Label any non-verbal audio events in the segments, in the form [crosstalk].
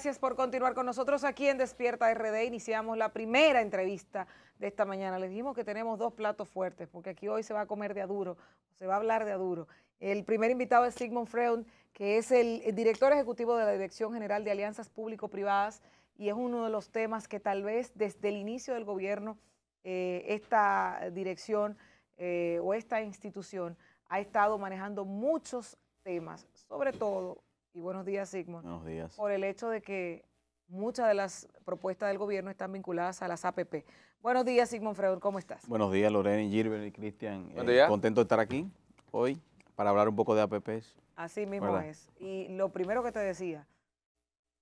Gracias por continuar con nosotros aquí en Despierta RD. Iniciamos la primera entrevista de esta mañana. Les dijimos que tenemos dos platos fuertes, porque aquí hoy se va a comer de aduro, se va a hablar de aduro. El primer invitado es Sigmund Freund, que es el director ejecutivo de la Dirección General de Alianzas Público-Privadas, y es uno de los temas que tal vez desde el inicio del gobierno eh, esta dirección eh, o esta institución ha estado manejando muchos temas, sobre todo y buenos días, Sigmund. Buenos días. Por el hecho de que muchas de las propuestas del gobierno están vinculadas a las APP. Buenos días, Sigmund Freud, ¿cómo estás? Buenos días, Lorena, Gilbert y Cristian. Eh, contento de estar aquí hoy para hablar un poco de APPs. Así mismo es. Y lo primero que te decía,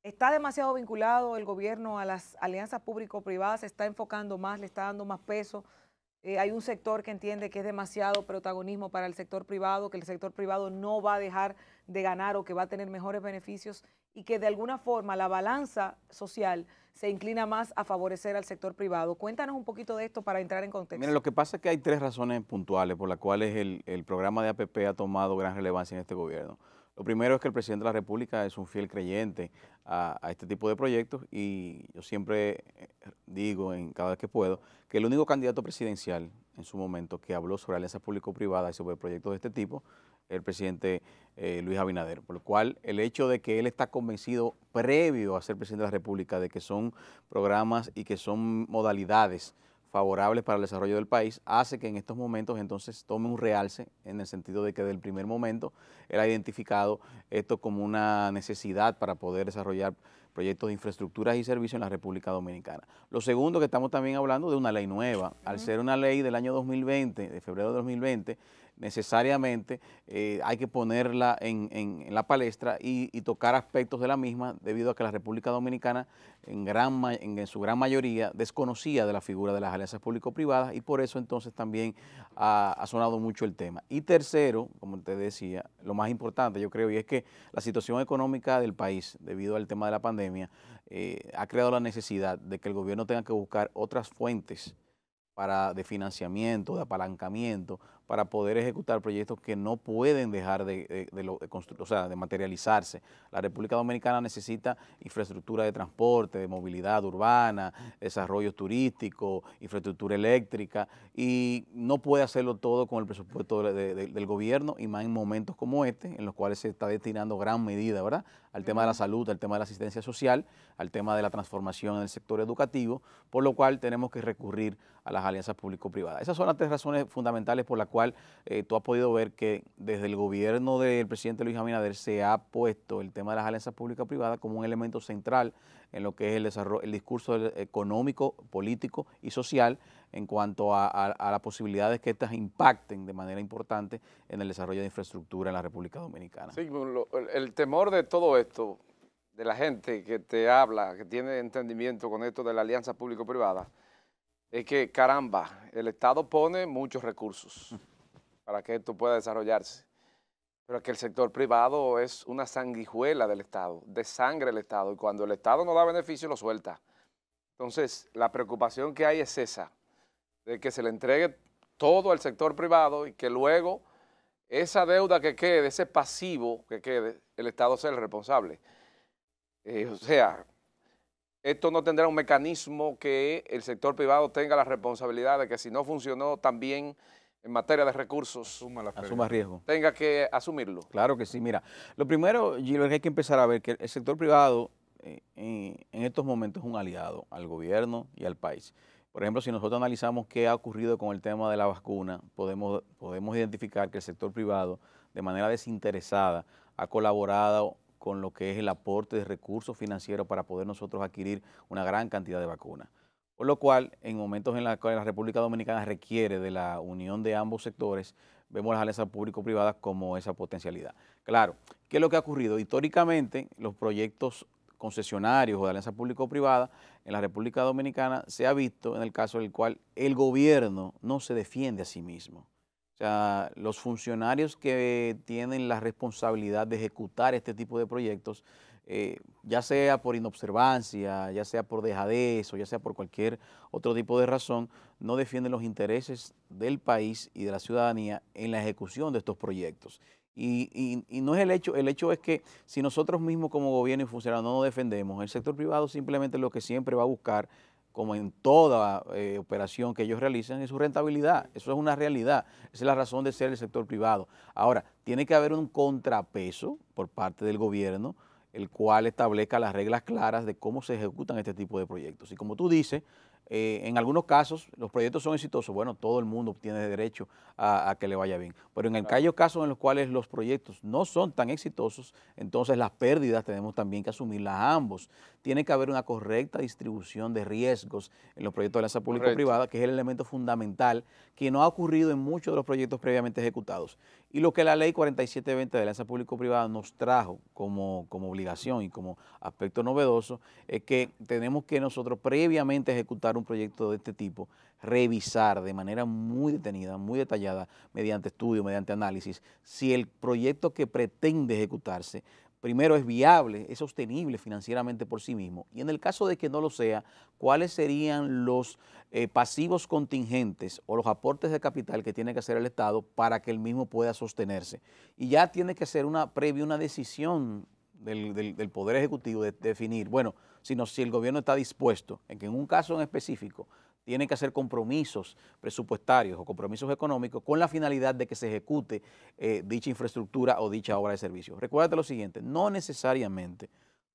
está demasiado vinculado el gobierno a las alianzas público-privadas, se está enfocando más, le está dando más peso, eh, hay un sector que entiende que es demasiado protagonismo para el sector privado, que el sector privado no va a dejar de ganar o que va a tener mejores beneficios y que de alguna forma la balanza social se inclina más a favorecer al sector privado. Cuéntanos un poquito de esto para entrar en contexto. Mira, lo que pasa es que hay tres razones puntuales por las cuales el, el programa de APP ha tomado gran relevancia en este gobierno. Lo primero es que el presidente de la República es un fiel creyente a, este tipo de proyectos y yo siempre eh, digo, en cada vez que puedo, que el único candidato presidencial en su momento que habló sobre alianzas público-privadas y sobre proyectos de este tipo, el presidente eh, Luis Abinader, por lo cual el hecho de que él está convencido previo a ser presidente de la República de que son programas y que son modalidades favorables para el desarrollo del país, hace que en estos momentos entonces tome un realce en el sentido de que del primer momento era identificado esto como una necesidad para poder desarrollar proyectos de infraestructuras y servicios en la República Dominicana. Lo segundo que estamos también hablando de una ley nueva, al ser una ley del año 2020, de febrero de 2020, necesariamente eh, hay que ponerla en, la palestra y, tocar aspectos de la misma debido a que la República Dominicana en, su gran mayoría desconocía de la figura de las alianzas público-privadas y por eso entonces también ha, sonado mucho el tema. Y tercero, como usted decía, lo más importante yo creo y es que la situación económica del país debido al tema de la pandemia eh, ha creado la necesidad de que el gobierno tenga que buscar otras fuentes para de financiamiento, de apalancamiento, para poder ejecutar proyectos que no pueden dejar de, materializarse. La República Dominicana necesita infraestructura de transporte, de movilidad urbana, desarrollo turístico, infraestructura eléctrica, y no puede hacerlo todo con el presupuesto del gobierno, y más en momentos como este, en los cuales se está destinando gran medida, ¿verdad?, al tema de la salud, al tema de la asistencia social, al tema de la transformación en el sector educativo, por lo cual tenemos que recurrir a las alianzas público-privadas. Esas son las tres razones fundamentales por las cuales eh, tú has podido ver que desde el gobierno del presidente Luis Abinader se ha puesto el tema de las alianzas públicas privadas como un elemento central en lo que es el desarrollo, el discurso económico, político y social en cuanto a, las posibilidades que estas impacten de manera importante en el desarrollo de infraestructura en la República Dominicana. Sí, el, temor de todo esto, de la gente que te habla, que tiene entendimiento con esto de la alianza público-privada, es que, caramba, el Estado pone muchos recursos [laughs] para que esto pueda desarrollarse. Pero es que el sector privado es una sanguijuela del Estado, de sangre el Estado, y cuando el Estado no da beneficio lo suelta. Entonces, la preocupación que hay es esa, de que se le entregue todo al sector privado y que luego esa deuda que quede, ese pasivo que quede, el Estado sea el responsable. Eh, o sea, esto no tendrá un mecanismo que el sector privado tenga la responsabilidad de que si no funcionó también en materia de recursos asuma, la riesgo. tenga que asumirlo. Claro que sí, mira, lo primero, Gilbert, hay que empezar a ver que el sector privado eh, en estos momentos es un aliado al gobierno y al país. Por ejemplo, si nosotros analizamos qué ha ocurrido con el tema de la vacuna, podemos, podemos identificar que el sector privado, de manera desinteresada, ha colaborado con lo que es el aporte de recursos financieros para poder nosotros adquirir una gran cantidad de vacunas. Por lo cual, en momentos en los que la República Dominicana requiere de la unión de ambos sectores, vemos las alianzas público-privadas como esa potencialidad. Claro, ¿qué es lo que ha ocurrido? Históricamente, los proyectos concesionarios o de alianza público-privada en la República Dominicana se ha visto en el caso del cual el gobierno no se defiende a sí mismo. O sea, los funcionarios que tienen la responsabilidad de ejecutar este tipo de proyectos, eh, ya sea por inobservancia, ya sea por dejadez o ya sea por cualquier otro tipo de razón, no defienden los intereses del país y de la ciudadanía en la ejecución de estos proyectos. Y, y, no es el hecho, el hecho es que si nosotros mismos como gobierno y funcionarios no nos defendemos, el sector privado simplemente lo que siempre va a buscar como en toda eh, operación que ellos realizan, es su rentabilidad. Eso es una realidad. Esa es la razón de ser el sector privado. Ahora, tiene que haber un contrapeso por parte del gobierno, el cual establezca las reglas claras de cómo se ejecutan este tipo de proyectos. Y como tú dices, eh, en algunos casos los proyectos son exitosos, bueno, todo el mundo tiene derecho a, que le vaya bien, pero en el caso casos en los cuales los proyectos no son tan exitosos, entonces las pérdidas tenemos también que asumirlas ambos. Tiene que haber una correcta distribución de riesgos en los proyectos de alianza público-privada, que es el elemento fundamental que no ha ocurrido en muchos de los proyectos previamente ejecutados. Y lo que la ley 4720 de alianza público-privada nos trajo como, como obligación y como aspecto novedoso es que tenemos que nosotros previamente ejecutar un proyecto de este tipo, revisar de manera muy detenida, muy detallada, mediante estudio, mediante análisis, si el proyecto que pretende ejecutarse primero es viable, es sostenible financieramente por sí mismo. Y en el caso de que no lo sea, ¿cuáles serían los eh, pasivos contingentes o los aportes de capital que tiene que hacer el Estado para que el mismo pueda sostenerse? Y ya tiene que ser una previa, una decisión del, del, Poder Ejecutivo de, definir, bueno, sino si el gobierno está dispuesto en que en un caso en específico tiene que hacer compromisos presupuestarios o compromisos económicos con la finalidad de que se ejecute eh, dicha infraestructura o dicha obra de servicio. Recuérdate lo siguiente, no necesariamente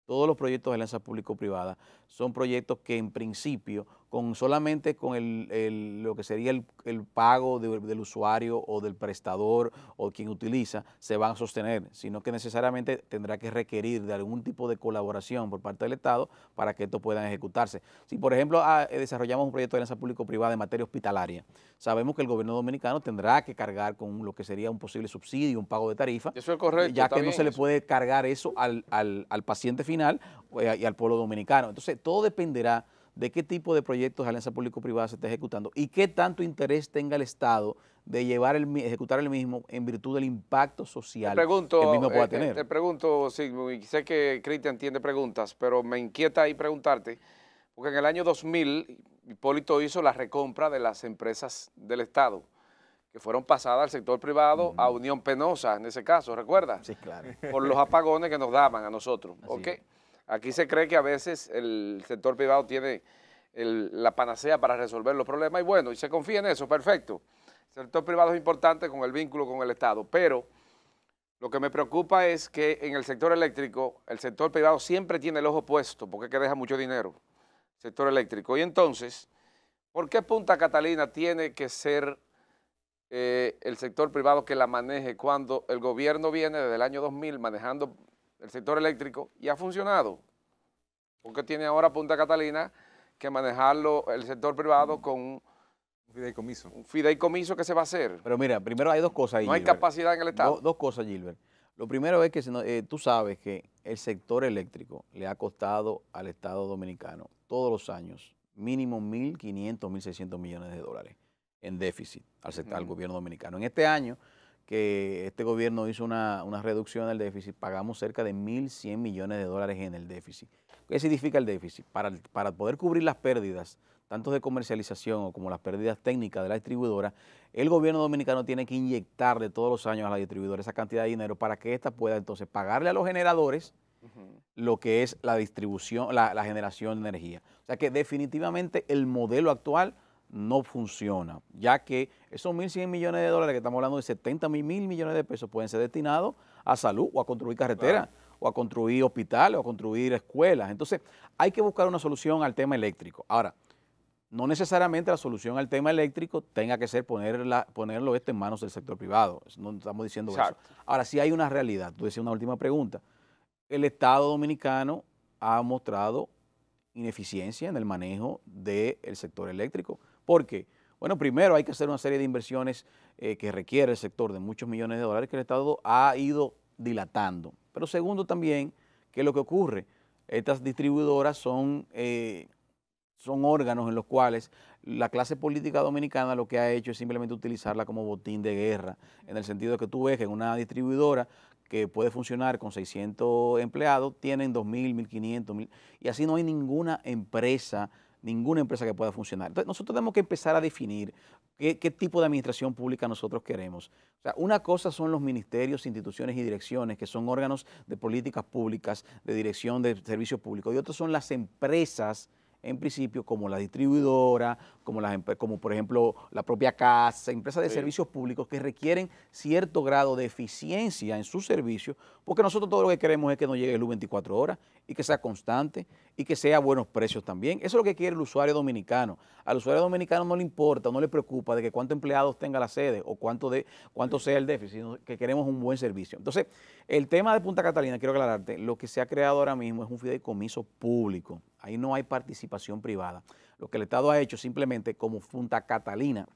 todos los proyectos de alianza público-privada son proyectos que en principio con solamente con el, lo que sería el, pago del usuario o del prestador o quien utiliza, se van a sostener, sino que necesariamente tendrá que requerir de algún tipo de colaboración por parte del Estado para que esto pueda ejecutarse. Si, por ejemplo, ah, eh, desarrollamos un proyecto de alianza público-privada en materia hospitalaria, sabemos que el gobierno dominicano tendrá que cargar con lo que sería un posible subsidio, un pago de tarifa, eso es ya que no se le puede cargar eso al, paciente final eh, y al pueblo dominicano. Entonces, todo dependerá de qué tipo de proyectos de alianza público-privada se está ejecutando y qué tanto interés tenga el Estado de llevar el, ejecutar el mismo en virtud del impacto social que el mismo pueda eh, eh, tener. Te, pregunto, Sigmund, y sé que Cristian tiene preguntas, pero me inquieta ahí preguntarte, porque en el año 2000 Hipólito hizo la recompra de las empresas del Estado que fueron pasadas al sector privado, a Unión Penosa en ese caso, ¿recuerdas? Sí, claro. Por los apagones que nos daban a nosotros. ¿ok? Aquí se cree que a veces el sector privado tiene la panacea para resolver los problemas y bueno, y se confía en eso, perfecto. El sector privado es importante con el vínculo con el Estado, pero lo que me preocupa es que en el sector eléctrico, el sector privado siempre tiene el ojo puesto porque es que deja mucho dinero, el sector eléctrico. Y entonces, ¿por qué Punta Catalina tiene que ser eh, el sector privado que la maneje cuando el gobierno viene desde el año 2000 manejando el sector eléctrico y ha funcionado. Porque tiene ahora Punta Catalina que manejarlo el sector privado con un fideicomiso. Un fideicomiso que se va a hacer. Pero mira, primero hay dos cosas ahí. No hay capacidad en el Estado. dos cosas, Gilbert. Lo primero es que eh, tú sabes que el sector eléctrico le ha costado al Estado dominicano todos los años mínimo 1.500, 1.600 millones de dólares en déficit al, al gobierno dominicano. En este año que este gobierno hizo una, reducción del déficit, pagamos cerca de 1.100 millones de dólares en el déficit. ¿Qué significa el déficit? Para, poder cubrir las pérdidas, tanto de comercialización como las pérdidas técnicas de la distribuidora, el gobierno dominicano tiene que inyectar de todos los años a la distribuidora esa cantidad de dinero para que ésta pueda entonces pagarle a los generadores lo que es la distribución, la generación de energía. O sea que definitivamente el modelo actual no funciona, ya que esos 1.100 millones de dólares que estamos hablando de 70 mil millones de pesos pueden ser destinados a salud o a construir carreteras. o a construir hospitales o a construir escuelas. Entonces, hay que buscar una solución al tema eléctrico. Ahora, no necesariamente la solución al tema eléctrico tenga que ser ponerlo esto en manos del sector privado. No estamos diciendo eso. Ahora, sí hay una realidad. Tú decías una última pregunta. El Estado dominicano ha mostrado ineficiencia en el manejo del sector eléctrico. ¿Por qué? Bueno, primero hay que hacer una serie de inversiones eh, que requiere el sector de muchos millones de dólares que el Estado ha ido dilatando. Pero segundo también, ¿qué es lo que ocurre, estas distribuidoras son, eh, son órganos en los cuales la clase política dominicana lo que ha hecho es simplemente utilizarla como botín de guerra, en el sentido de que tú ves que una distribuidora que puede funcionar con 600 empleados, tienen 2.000, 1.500, 1.000, y así no hay ninguna empresa ninguna empresa que pueda funcionar. Entonces, nosotros tenemos que empezar a definir qué, tipo de administración pública nosotros queremos. O sea, una cosa son los ministerios, instituciones y direcciones, que son órganos de políticas públicas, de dirección de servicios públicos, y otros son las empresas en principio, como la distribuidora, como, como por ejemplo la propia casa, empresas de servicios públicos que requieren cierto grado de eficiencia en sus servicio, porque nosotros todo lo que queremos es que nos llegue el luz 24 horas y que sea constante y que sea a buenos precios también. Eso es lo que quiere el usuario dominicano. Al usuario dominicano no le importa, no le preocupa de que cuántos empleados tenga la sede o cuánto, de, cuánto sea el déficit, sino que queremos un buen servicio. Entonces, el tema de Punta Catalina, quiero aclararte, lo que se ha creado ahora mismo es un fideicomiso público. Ahí no hay participación privada. Lo que el Estado ha hecho simplemente como Punta Catalina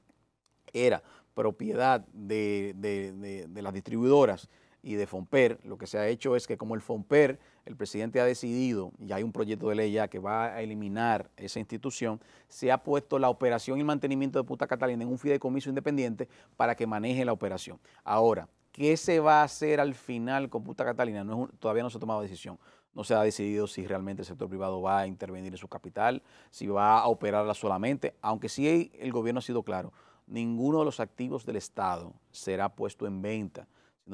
era propiedad de, las distribuidoras y de Fomper, lo que se ha hecho es que como el Fomper, el presidente ha decidido, y hay un proyecto de ley ya que va a eliminar esa institución, se ha puesto la operación y mantenimiento de Punta Catalina en un fideicomiso independiente para que maneje la operación. Ahora, ¿qué se va a hacer al final con Punta Catalina? todavía no se ha tomado decisión. No se ha decidido si realmente el sector privado va a intervenir en su capital, si va a operarla solamente, aunque sí el gobierno ha sido claro, ninguno de los activos del Estado será puesto en venta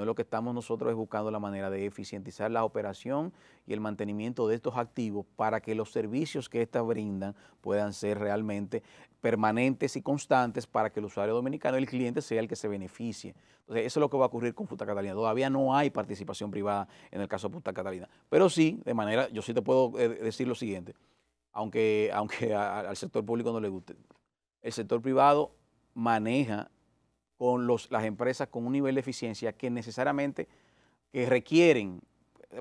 es lo que estamos nosotros es buscando la manera de eficientizar la operación y el mantenimiento de estos activos para que los servicios que éstas brindan puedan ser realmente permanentes y constantes para que el usuario dominicano, el cliente, sea el que se beneficie. Entonces, eso es lo que va a ocurrir con Punta Catalina. Todavía no hay participación privada en el caso de Punta Catalina, pero sí, de manera, yo sí te puedo eh, decir lo siguiente, aunque, [laughs] aunque al sector público no le guste, el sector privado maneja con las empresas con un nivel de eficiencia que necesariamente requieren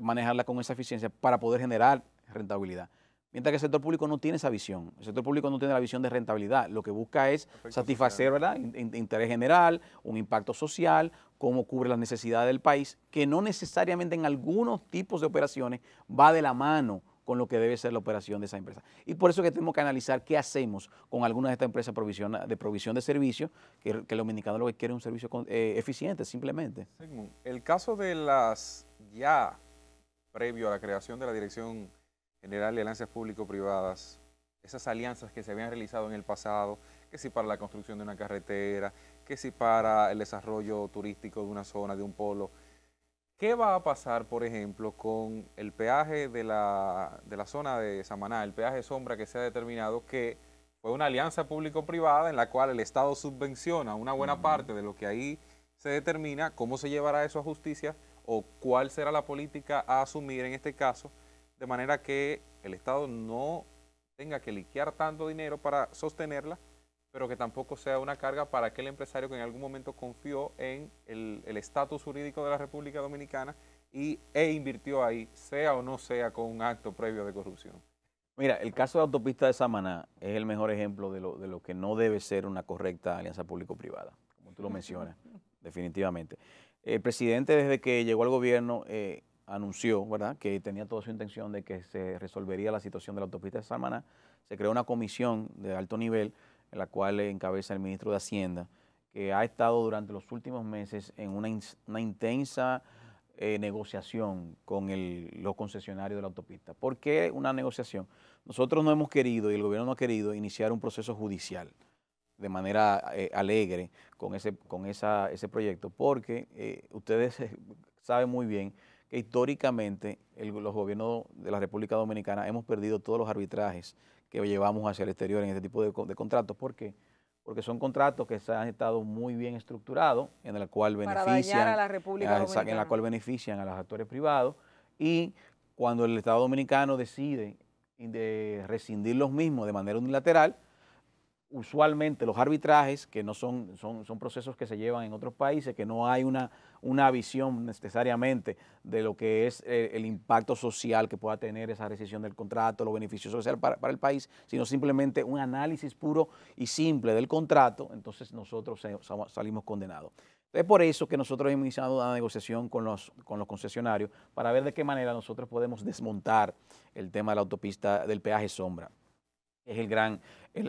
manejarla con esa eficiencia para poder generar rentabilidad. Mientras que el sector público no tiene esa visión. El sector público no tiene la visión de rentabilidad. Lo que busca es satisfacer ¿verdad? interés general, un impacto social, cómo cubre las necesidades del país, que no necesariamente en algunos tipos de operaciones va de la mano con lo que debe ser la operación de esa empresa. Y por eso que tenemos que analizar qué hacemos con algunas de estas empresas de provisión de servicios, que, que el dominicano lo que quiere es un servicio eh, eficiente, simplemente. el caso de las ya previo a la creación de la Dirección General de Alianzas Público-Privadas, esas alianzas que se habían realizado en el pasado, que si para la construcción de una carretera, que si para el desarrollo turístico de una zona, de un polo, ¿Qué va a pasar, por ejemplo, con el peaje de la, zona de Samaná, el peaje sombra que se ha determinado que fue una alianza público-privada en la cual el Estado subvenciona una buena parte de lo que ahí se determina, cómo se llevará eso a justicia o cuál será la política a asumir en este caso, de manera que el Estado no tenga que liquear tanto dinero para sostenerla pero que tampoco sea una carga para aquel empresario que en algún momento confió en el estatus jurídico de la República Dominicana y, e invirtió ahí, sea o no sea con un acto previo de corrupción. Mira, el caso de la autopista de Samaná es el mejor ejemplo de lo, de lo que no debe ser una correcta alianza público-privada, como tú lo mencionas, [laughs] definitivamente. El presidente desde que llegó al gobierno eh, anunció ¿verdad? que tenía toda su intención de que se resolvería la situación de la autopista de Samaná. Se creó una comisión de alto nivel la cual encabeza el ministro de Hacienda, que ha estado durante los últimos meses en una, intensa eh, negociación con los concesionarios de la autopista. ¿Por qué una negociación? Nosotros no hemos querido y el gobierno no ha querido iniciar un proceso judicial de manera eh, alegre con, ese, con ese proyecto, porque eh, ustedes saben muy bien que históricamente los gobiernos de la República Dominicana hemos perdido todos los arbitrajes que llevamos hacia el exterior en este tipo de, contratos. ¿Por qué? Porque son contratos que se han estado muy bien estructurados, en el cual benefician a la en, la, cual benefician a los actores privados y cuando el Estado Dominicano decide de rescindir los mismos de manera unilateral, usualmente los arbitrajes, que no son, son, son, procesos que se llevan en otros países, que no hay una, visión necesariamente de lo que es eh, el impacto social que pueda tener esa rescisión del contrato, lo beneficioso que sea para, el país, sino simplemente un análisis puro y simple del contrato, entonces nosotros salimos condenados. Es por eso que nosotros hemos iniciado una negociación con con los concesionarios para ver de qué manera nosotros podemos desmontar el tema de la autopista del peaje sombra. Es el gran,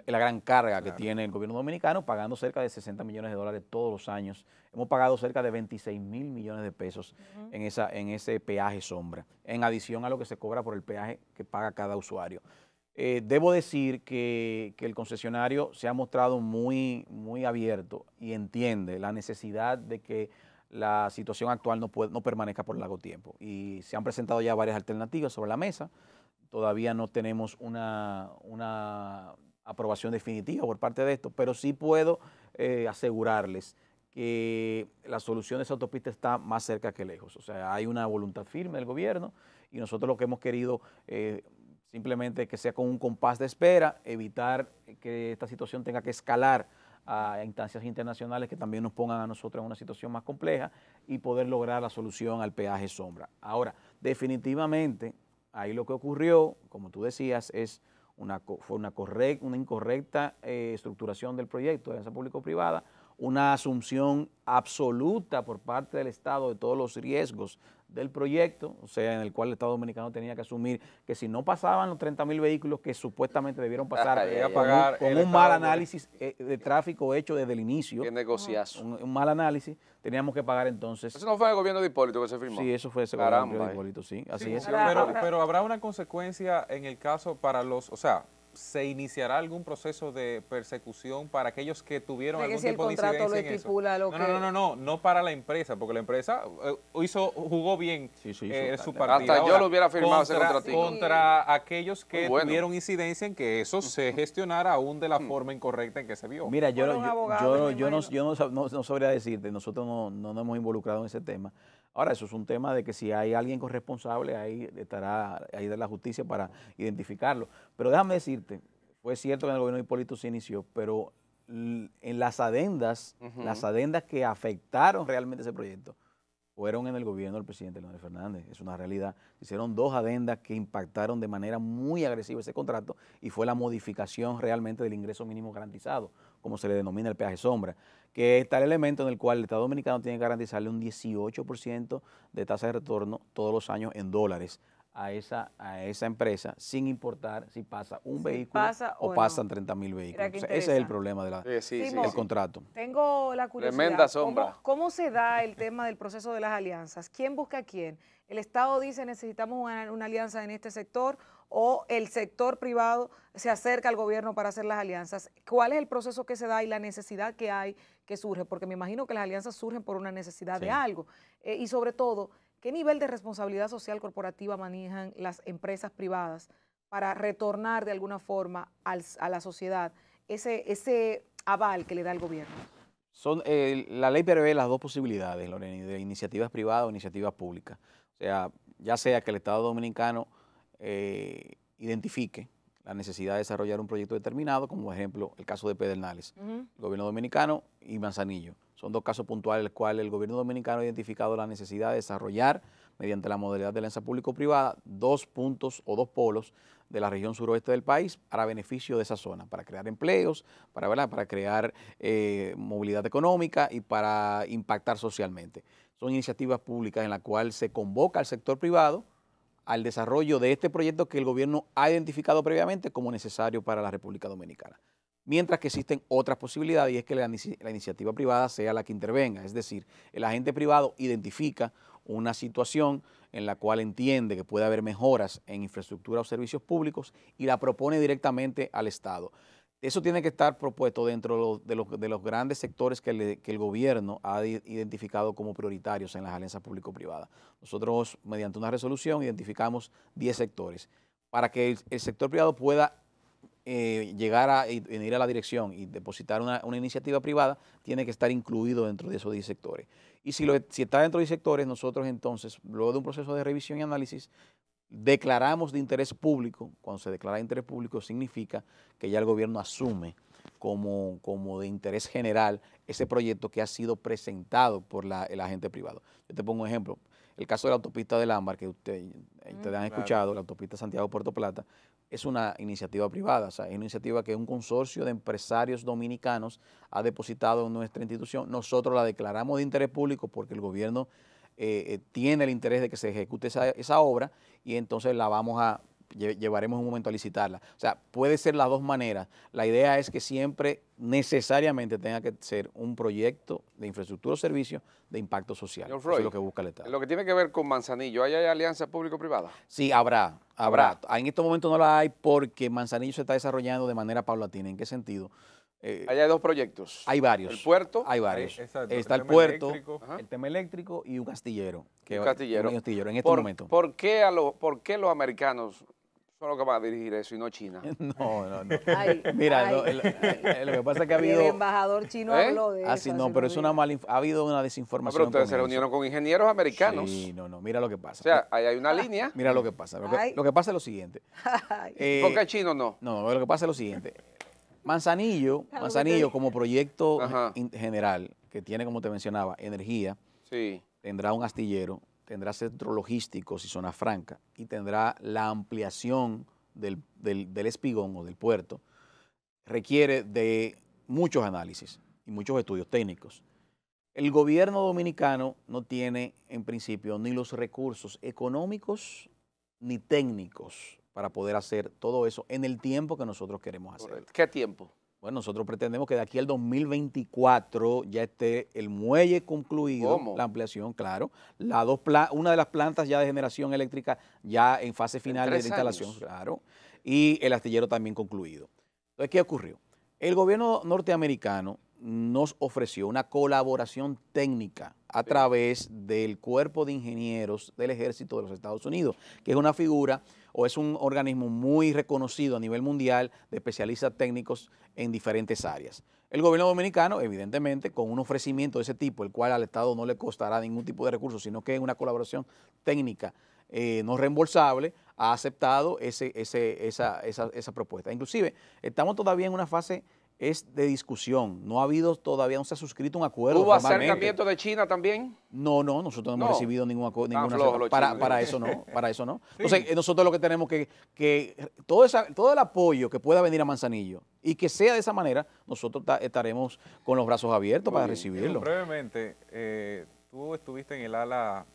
la gran carga que tiene el gobierno dominicano, pagando cerca de 60 millones de dólares todos los años. Hemos pagado cerca de 26 mil millones de pesos en, esa, en ese peaje sombra, en adición a lo que se cobra por el peaje que paga cada usuario. Eh, debo decir que, el concesionario se ha mostrado muy, muy abierto y entiende la necesidad de que la situación actual no, no permanezca por largo tiempo. Y se han presentado ya varias alternativas sobre la mesa. Todavía no tenemos una, aprobación definitiva por parte de esto, pero sí puedo eh, asegurarles que la solución de esa autopista está más cerca que lejos. O sea, hay una voluntad firme del gobierno y nosotros lo que hemos querido eh, simplemente que sea con un compás de espera, evitar que esta situación tenga que escalar a instancias internacionales que también nos pongan a nosotros en una situación más compleja y poder lograr la solución al peaje sombra. Ahora, definitivamente Ahí lo que ocurrió, como tú decías, es una, fue una, incorrecta eh, estructuración del proyecto de alianza público-privada, una asunción absoluta por parte del Estado de todos los riesgos del proyecto, o sea, en el cual el Estado Dominicano tenía que asumir que si no pasaban los 30 mil vehículos que supuestamente debieron ah, pasar eh, pagar con, un, mal análisis eh, de, tráfico hecho desde el inicio, qué Un, mal análisis, teníamos que pagar entonces. Eso no fue el gobierno de Hipólito que se firmó. Sí, eso fue ese gobierno de eh. Hipólito, sí, así es. Pero, pero habrá una consecuencia en el caso para los, o sea, se iniciará algún proceso de persecución para aquellos que tuvieron algún tipo de incidencia no, no, no, no, no para la empresa, porque la empresa eh, hizo, jugó bien sí, eh, su partido. Hasta yo lo hubiera firmado contra, ese Contra aquellos que tuvieron incidencia en que eso se [laughs] gestionara aún de la hmm. forma incorrecta en que se vio. Mira, yo, yo, yo, no, sabría decirte, nosotros no, no nos hemos involucrado en ese tema, Ahora, eso es un tema de que si hay alguien corresponsable, ahí estará ahí de la justicia para identificarlo. Pero déjame decirte, fue cierto que en el gobierno de Hipólito se inició, pero en las adendas, las adendas que afectaron realmente ese proyecto, fueron en el gobierno del presidente Leonel Fernández. Es una realidad. Hicieron dos adendas que impactaron de manera muy agresiva ese contrato y fue la modificación realmente del ingreso mínimo garantizado como se le denomina el peaje sombra, que es tal elemento en el cual el Estado Dominicano tiene que garantizarle un 18% de tasa de retorno todos los años en dólares a esa, a esa empresa, sin importar si pasa un vehículo o, pasan 30 mil vehículos. ese es el problema del contrato. Tengo la curiosidad. Tremenda sombra. ¿Cómo, se da el tema del proceso de las alianzas? ¿Quién busca a quién? ¿El Estado dice necesitamos una alianza en este sector o el sector privado se acerca al gobierno para hacer las alianzas. ¿Cuál es el proceso que se da y la necesidad que hay que surge? Porque me imagino que las alianzas surgen por una necesidad de algo. Eh, y sobre todo, ¿qué nivel de responsabilidad social corporativa manejan las empresas privadas para retornar de alguna forma a la sociedad ese, ese aval que le da el gobierno? Son, eh, la ley prevé las dos posibilidades, Lorena, de iniciativas privadas o iniciativas públicas. O sea, ya sea que el Estado dominicano eh, identifique la necesidad de desarrollar un proyecto determinado, como por ejemplo el caso de Pedernales, el gobierno dominicano y Manzanillo. Son dos casos puntuales en los cuales el gobierno dominicano ha identificado la necesidad de desarrollar, mediante la modalidad de lanza público-privada, dos puntos o dos polos de la región suroeste del país para beneficio de esa zona, para crear empleos, para, crear eh, movilidad económica y para impactar socialmente. Son iniciativas públicas en las cuales se convoca al sector privado, al desarrollo de este proyecto que el gobierno ha identificado previamente como necesario para la República Dominicana. Mientras que existen otras posibilidades y es que la, iniciativa privada sea la que intervenga, es decir, el agente privado identifica una situación en la cual entiende que puede haber mejoras en infraestructura o servicios públicos y la propone directamente al Estado. Eso tiene que estar propuesto dentro de los, grandes sectores que, el gobierno ha identificado como prioritarios en las alianzas público-privadas. Nosotros, mediante una resolución, identificamos 10 sectores para que el, sector privado pueda eh, llegar a ir a la dirección y depositar una, iniciativa privada, tiene que estar incluido dentro de esos 10 sectores. Y si, si está dentro de 10 sectores, nosotros entonces, luego de un proceso de revisión y análisis, declaramos de interés público, cuando se declara de interés público significa que ya el gobierno asume como, como de interés general ese proyecto que ha sido presentado por el agente privado. Yo te pongo un ejemplo, el caso de la autopista del Ámbar, que ustedes mm. han escuchado, la autopista Santiago-Puerto Plata, es una iniciativa privada, es una iniciativa que un consorcio de empresarios dominicanos ha depositado en nuestra institución. Nosotros la declaramos de interés público porque el gobierno eh, eh, tiene el interés de que se ejecute esa, obra y entonces la vamos a llevaremos un momento a licitarla. O sea, puede ser las dos maneras. La idea es que siempre necesariamente tenga que ser un proyecto de infraestructura o servicio de impacto social. lo que busca Lo que tiene que ver con Manzanillo, ¿hay, hay alianza público-privada? Sí, habrá, habrá, En este momento no la hay porque Manzanillo se está desarrollando de manera paulatina. ¿En qué sentido? Eh, Allá hay dos proyectos. Hay varios. El puerto. Hay varios. Está el, puerto, el tema eléctrico y un castillero. un castillero. Un castillero en este momento. ¿por qué, a ¿Por qué los americanos son los que van a dirigir eso y no China? [laughs] No, no, no. [laughs] [laughs] Mira, eh, Lo, que pasa es que ha habido... El embajador chino ¿Eh? habló de ah, eso. Así, no, pero es una mala, ha habido una desinformación. pero ustedes se reunieron con ingenieros americanos. Sí, no, no. Mira lo que pasa. O sea, ahí hay una ah, línea. Mira lo que pasa. Lo que, pasa es lo siguiente. Eh, ¿Por qué chino no? No, lo que pasa es lo siguiente. Manzanillo, Manzanillo como proyecto general, que tiene, como te mencionaba, energía, tendrá un astillero, tendrá centro logístico y zona franca, y tendrá la ampliación del, del espigón o del puerto, requiere de muchos análisis y muchos estudios técnicos. El gobierno dominicano no tiene, en principio, ni los recursos económicos ni técnicos para poder hacer todo eso en el tiempo que nosotros queremos hacer. ¿Qué tiempo? Bueno, nosotros pretendemos que de aquí al 2024 ya esté el muelle concluido, la ampliación, claro. La una de las plantas ya de generación eléctrica ya en fase final de instalación, claro. Y el astillero también concluido. Entonces, ¿qué ocurrió? El gobierno norteamericano nos ofreció una colaboración técnica a través del Cuerpo de Ingenieros del Ejército de los Estados Unidos, que es una figura o es un organismo muy reconocido a nivel mundial de especialistas técnicos en diferentes áreas. El gobierno dominicano, evidentemente, con un ofrecimiento de ese tipo, el cual al Estado no le costará ningún tipo de recurso, sino que es una colaboración técnica eh, no reembolsable, ha aceptado ese, esa, esa propuesta. Inclusive, estamos todavía en una fase es de discusión. No ha habido todavía, no se ha suscrito un acuerdo. ¿Hubo acercamiento de China también? No, no, nosotros no, hemos recibido ningún acuerdo. Ah, para, eso no, para eso no. [laughs] Entonces, eh, nosotros lo que tenemos que, que todo, esa, todo el apoyo que pueda venir a Manzanillo y que sea de esa manera, nosotros estaremos con los brazos abiertos para recibirlo. brevemente, eh, tú estuviste en el ala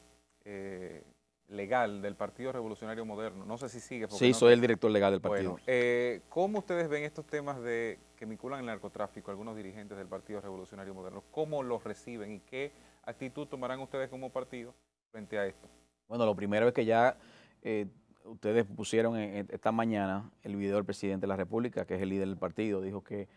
eh, legal del Partido Revolucionario Moderno. No sé si sigue. Sí, soy el director legal del partido. Bueno, eh, ¿Cómo ustedes ven estos temas de que vinculan el narcotráfico, algunos dirigentes del Partido Revolucionario Moderno? ¿Cómo los reciben y qué actitud tomarán ustedes como partido frente a esto? Bueno, lo primero es que ya eh, ustedes pusieron esta mañana el video del presidente de la República, que es el líder del partido. Dijo que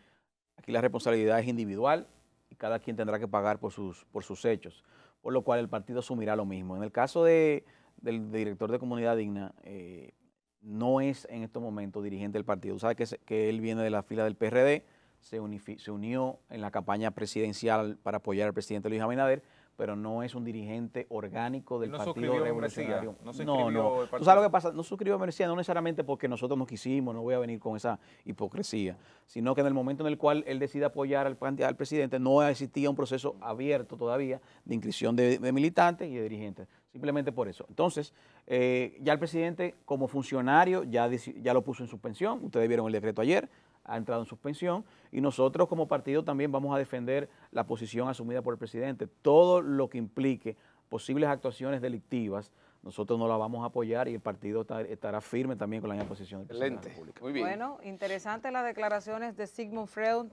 aquí la responsabilidad es individual y cada quien tendrá que pagar por sus, por sus hechos, por lo cual el partido asumirá lo mismo. En el caso de del director de Comunidad Digna eh, no es en estos momentos dirigente del partido. Sabe que, que él viene de la fila del PRD, se, unió en la campaña presidencial para apoyar al presidente Luis Abinader, pero no es un dirigente orgánico del Partido Revolucionario. No, se no, no. ¿Tú sabes lo que pasa? No suscribió a no necesariamente porque nosotros nos quisimos, no voy a venir con esa hipocresía, sino que en el momento en el cual él decide apoyar al, al presidente, no existía un proceso abierto todavía de inscripción de, de militantes y de dirigentes. Simplemente por eso. Entonces, eh, ya el presidente como funcionario ya, ya lo puso en suspensión, ustedes vieron el decreto ayer, ha entrado en suspensión y nosotros como partido también vamos a defender la posición asumida por el presidente. Todo lo que implique posibles actuaciones delictivas, nosotros no la vamos a apoyar y el partido estará firme también con la posición del presidente Muy bien. Bueno, interesantes las declaraciones de Sigmund Freud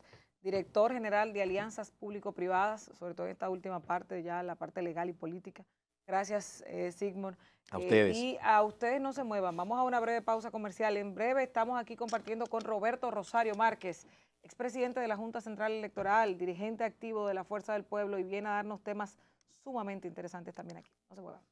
director general de alianzas público-privadas, sobre todo en esta última parte, ya la parte legal y política. Gracias, eh, Sigmund. A eh, ustedes. y a ustedes no se muevan. Vamos a una breve pausa comercial. En breve estamos aquí compartiendo con Roberto Rosario Márquez, expresidente de la Junta Central Electoral, dirigente activo de la Fuerza del Pueblo y viene a darnos temas sumamente interesantes también aquí. No se muevan.